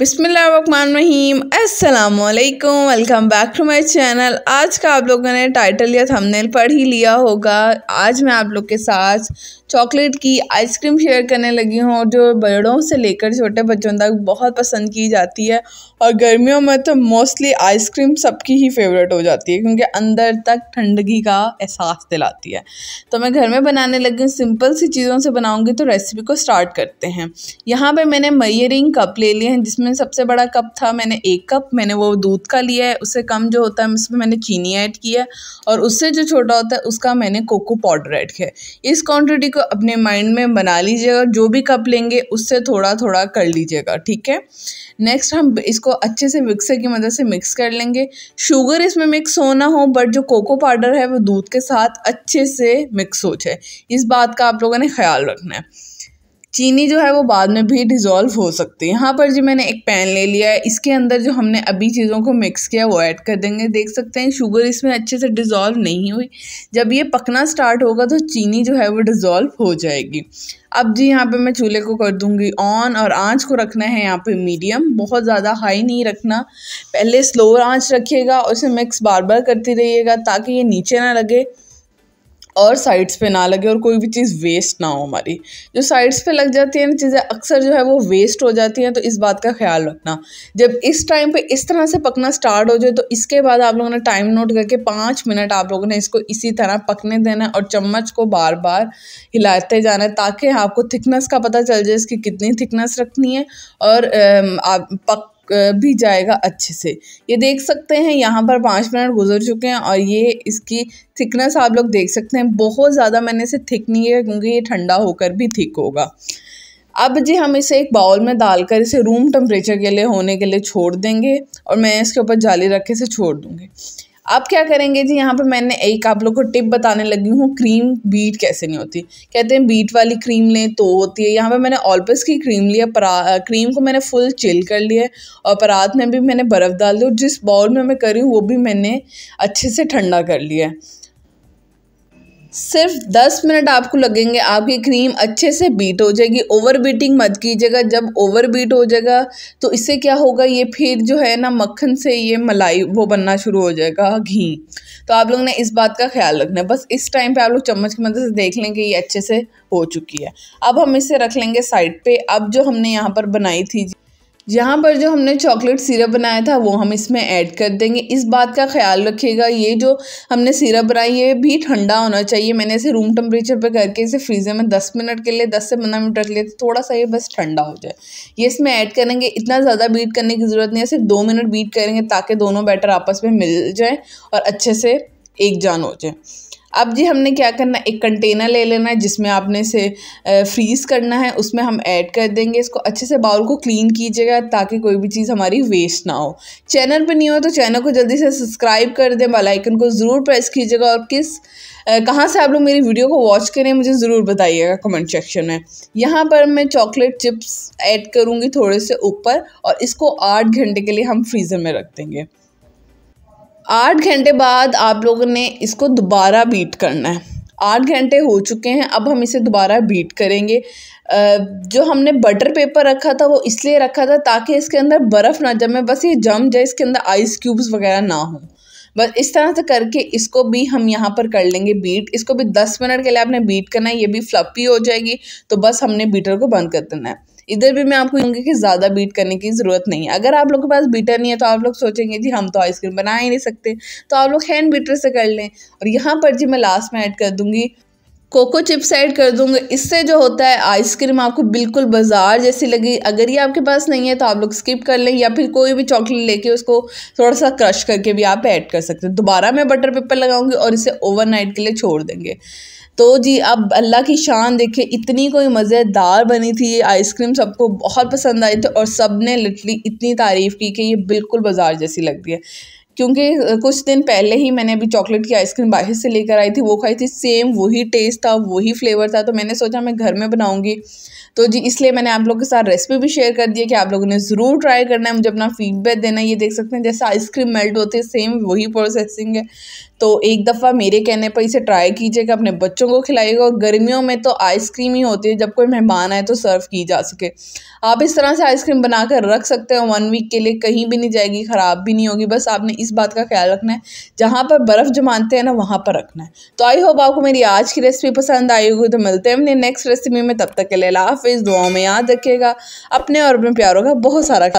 बिसमीम अस्सलाम वालेकुम welcome back to my channel आज का आप लोगों ने टाइटल या थंबनेल पढ़ ही लिया होगा आज मैं आप लोग के साथ चॉकलेट की आइसक्रीम शेयर करने लगी हूँ जो बड़ों से लेकर छोटे बच्चों तक बहुत पसंद की जाती है और गर्मियों में तो मोस्टली आइसक्रीम सबकी ही फेवरेट हो जाती है क्योंकि अंदर तक ठंडगी का एहसास दिलाती है तो मैं घर में बनाने लगी हूँ सिंपल सी चीज़ों से बनाऊँगी तो रेसिपी को स्टार्ट करते हैं यहाँ पर मैंने मयरिंग कप ले लिए हैं जिस इसमें सबसे बड़ा कप था मैंने एक कप मैंने वो दूध का लिया है उससे कम जो होता है उसमें मैंने चीनी ऐड किया है और उससे जो छोटा होता है उसका मैंने कोको पाउडर ऐड किया इस क्वान्टिटी को अपने माइंड में बना लीजिएगा जो भी कप लेंगे उससे थोड़ा थोड़ा कर लीजिएगा ठीक है नेक्स्ट हम इसको अच्छे से मिक्सर की मदद से मिक्स कर लेंगे शुगर इसमें मिक्स होना हो बट जो कोको पाउडर है वो दूध के साथ अच्छे से मिक्स हो जाए इस बात का आप लोगों ने ख्याल रखना है चीनी जो है वो बाद में भी डिज़ोल्व हो सकती है यहाँ पर जी मैंने एक पैन ले लिया है इसके अंदर जो हमने अभी चीज़ों को मिक्स किया वो ऐड कर देंगे देख सकते हैं शुगर इसमें अच्छे से डिज़ोल्व नहीं हुई जब ये पकना स्टार्ट होगा तो चीनी जो है वो डिज़ोल्व हो जाएगी अब जी यहाँ पे मैं चूल्हे को कर दूँगी ऑन और आंच को रखना है यहाँ पे मीडियम बहुत ज़्यादा हाई नहीं रखना पहले स्लो आंच रखिएगा और इसे मिक्स बार बार करती रहिएगा ताकि ये नीचे ना लगे और साइड्स पे ना लगे और कोई भी चीज़ वेस्ट ना हो हमारी जो साइड्स पे लग जाती है ना चीज़ें अक्सर जो है वो वेस्ट हो जाती हैं तो इस बात का ख्याल रखना जब इस टाइम पे इस तरह से पकना स्टार्ट हो जाए तो इसके बाद आप लोगों ने टाइम नोट करके पाँच मिनट आप लोगों ने इसको इसी तरह पकने देना है और चम्मच को बार बार हिलाते जाना है ताकि आपको थिकनेस का पता चल जाए इसकी कितनी थिकनेस रखनी है और आप पक भी जाएगा अच्छे से ये देख सकते हैं यहाँ पर पाँच मिनट गुजर चुके हैं और ये इसकी थिकनेस आप लोग देख सकते हैं बहुत ज़्यादा मैंने इसे थिक नहीं है क्योंकि ये ठंडा होकर भी थिक होगा अब जी हम इसे एक बाउल में डालकर इसे रूम टेम्परेचर के लिए होने के लिए छोड़ देंगे और मैं इसके ऊपर जाली रखे से छोड़ दूँगी अब क्या करेंगे जी यहाँ पे मैंने एक आप लोग को टिप बताने लगी हूँ क्रीम बीट कैसे नहीं होती कहते हैं बीट वाली क्रीम लें तो होती है यहाँ पे मैंने ऑल्पस की क्रीम लिया परा क्रीम को मैंने फुल चिल कर लिया है और परात में भी मैंने बर्फ़ डाल दी और जिस बाउल में मैं करी हूँ वो भी मैंने अच्छे से ठंडा कर लिया है सिर्फ दस मिनट आपको लगेंगे आपकी क्रीम अच्छे से बीट हो जाएगी ओवर बीटिंग मत कीजिएगा जब ओवर बीट हो जाएगा तो इससे क्या होगा ये फिर जो है ना मक्खन से ये मलाई वो बनना शुरू हो जाएगा घी तो आप लोग ने इस बात का ख्याल रखना है बस इस टाइम पे आप लोग चम्मच की मदद से देख लेंगे ये अच्छे से हो चुकी है अब हम इसे रख लेंगे साइड पर अब जो हमने यहाँ पर बनाई थी यहाँ पर जो हमने चॉकलेट सिरप बनाया था वो हम इसमें ऐड कर देंगे इस बात का ख्याल रखिएगा ये जो हमने सिरप बनाई है भी ठंडा होना चाहिए मैंने इसे रूम टेम्परेचर पर करके इसे फ्रीज़र में दस मिनट के लिए दस से पंद्रह मिनट रख लिया तो थोड़ा सा ये बस ठंडा हो जाए ये इसमें ऐड करेंगे इतना ज़्यादा बीट करने की ज़रूरत नहीं है सिर्फ दो मिनट बीट करेंगे ताकि दोनों बैटर आपस में मिल जाए और अच्छे से एक जान हो जाए अब जी हमने क्या करना है एक कंटेनर ले लेना है जिसमें आपने इसे फ्रीज़ करना है उसमें हम ऐड कर देंगे इसको अच्छे से बाउल को क्लीन कीजिएगा ताकि कोई भी चीज़ हमारी वेस्ट ना हो चैनल पर नहीं हो तो चैनल को जल्दी से सब्सक्राइब कर दें बेलाइकन को ज़रूर प्रेस कीजिएगा और किस कहाँ से आप लोग मेरी वीडियो को वॉच करें मुझे ज़रूर बताइएगा कमेंट सेक्शन में यहाँ पर मैं चॉकलेट चिप्स ऐड करूँगी थोड़े से ऊपर और इसको आठ घंटे के लिए हम फ्रीज़र में रख देंगे आठ घंटे बाद आप लोगों ने इसको दोबारा बीट करना है आठ घंटे हो चुके हैं अब हम इसे दोबारा बीट करेंगे जो हमने बटर पेपर रखा था वो इसलिए रखा था ताकि इसके अंदर बर्फ़ ना जमे बस ये जम जाए इसके अंदर आइस क्यूब्स वगैरह ना हो बस इस तरह से करके इसको भी हम यहाँ पर कर लेंगे बीट इसको भी दस मिनट के लिए आपने बीट करना है ये भी फ्लपी हो जाएगी तो बस हमने बीटर को बंद कर देना है इधर भी मैं आपको कहूँगी कि ज़्यादा बीट करने की ज़रूरत नहीं है अगर आप लोग के पास बीटर नहीं है तो आप लोग सोचेंगे जी हम तो आइसक्रीम बना ही नहीं सकते तो आप लोग हैंड बीटर से कर लें और यहाँ पर जी मैं लास्ट में ऐड कर दूँगी कोको चिप्स ऐड कर दूंगा इससे जो होता है आइसक्रीम आपको बिल्कुल बाजार जैसी लगी अगर ये आपके पास नहीं है तो आप लोग स्किप कर लें या फिर कोई भी चॉकलेट लेके उसको थोड़ा सा क्रश करके भी आप ऐड कर सकते हैं दोबारा मैं बटर पेपर लगाऊंगी और इसे ओवरनाइट के लिए छोड़ देंगे तो जी अब अल्लाह की शान देखिए इतनी कोई मज़ेदार बनी थी ये आइसक्रीम सबको बहुत पसंद आई थी और सब ने लिटली इतनी तारीफ़ की कि ये बिल्कुल बाजार जैसी लगती है क्योंकि कुछ दिन पहले ही मैंने अभी चॉकलेट की आइसक्रीम बाहर से लेकर आई थी वो खाई थी सेम वही टेस्ट था वही फ्लेवर था तो मैंने सोचा मैं घर में बनाऊँगी तो जी इसलिए मैंने आप लोगों के साथ रेसिपी भी शेयर कर दी है कि आप लोगों ने ज़रूर ट्राई करना है मुझे अपना फीडबैक देना ये देख सकते हैं जैसे आइसक्रीम मेल्ट होती है सेम वही प्रोसेसिंग है तो एक दफ़ा मेरे कहने पर इसे ट्राई कीजिएगा अपने बच्चों को खिलाइएगा और गर्मियों में तो आइसक्रीम ही होती है जब कोई मेहमान आए तो सर्व की जा सके आप इस तरह से आइसक्रीम बनाकर रख सकते हैं वन वीक के लिए कहीं भी नहीं जाएगी ख़राब भी नहीं होगी बस आपने इस बात का ख्याल रखना है जहाँ पर बर्फ़ जमानते हैं ना वहाँ पर रखना है तो आई होप आपको मेरी आज की रेसिपी पसंद आई होगी तो मिलते हैं अपने नेक्स्ट रेसिपी में तब तक के लिए इस दुआओं में याद रखिएगा अपने और अपने प्यारों का बहुत सारा